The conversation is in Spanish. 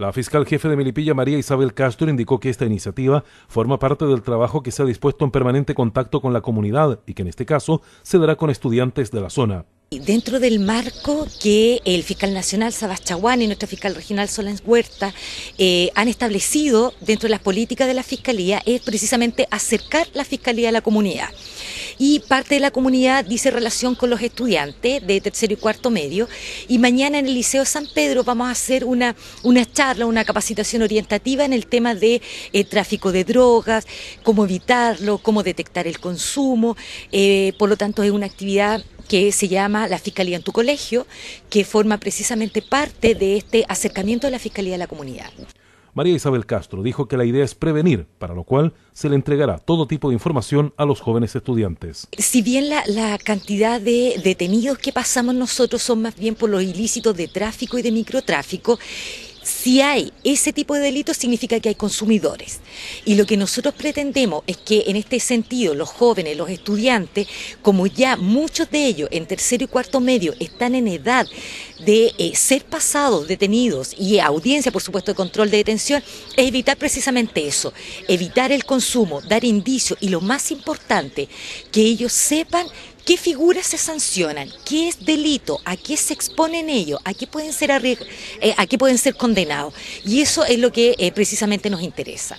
La fiscal jefe de Melipilla, María Isabel Castro, indicó que esta iniciativa forma parte del trabajo que se ha dispuesto en permanente contacto con la comunidad y que en este caso se dará con estudiantes de la zona. Dentro del marco que el fiscal nacional Sabachaguán y nuestra fiscal regional Solán Huerta eh, han establecido dentro de las políticas de la fiscalía es precisamente acercar la fiscalía a la comunidad y parte de la comunidad dice relación con los estudiantes de tercero y cuarto medio. Y mañana en el Liceo San Pedro vamos a hacer una, charla, una capacitación orientativa en el tema de eh, tráfico de drogas, cómo evitarlo, cómo detectar el consumo. Eh, por lo tanto, es una actividad que se llama La Fiscalía en tu Colegio, que forma precisamente parte de este acercamiento de la Fiscalía a la comunidad. María Isabel Castro dijo que la idea es prevenir, para lo cual se le entregará todo tipo de información a los jóvenes estudiantes. Si bien la, cantidad de detenidos que pasamos nosotros son más bien por los ilícitos de tráfico y de microtráfico, si hay ese tipo de delitos, significa que hay consumidores. Y lo que nosotros pretendemos es que en este sentido los jóvenes, los estudiantes, como ya muchos de ellos en tercero y cuarto medio están en edad de eh, ser pasados, detenidos y audiencia, por supuesto, de control de detención, es evitar precisamente eso, evitar el consumo, dar indicios y lo más importante, que ellos sepan ¿Qué figuras se sancionan? ¿Qué es delito? ¿A qué se exponen ellos? ¿A qué pueden ser, eh, a pueden ser condenados? Y eso es lo que eh, precisamente nos interesa.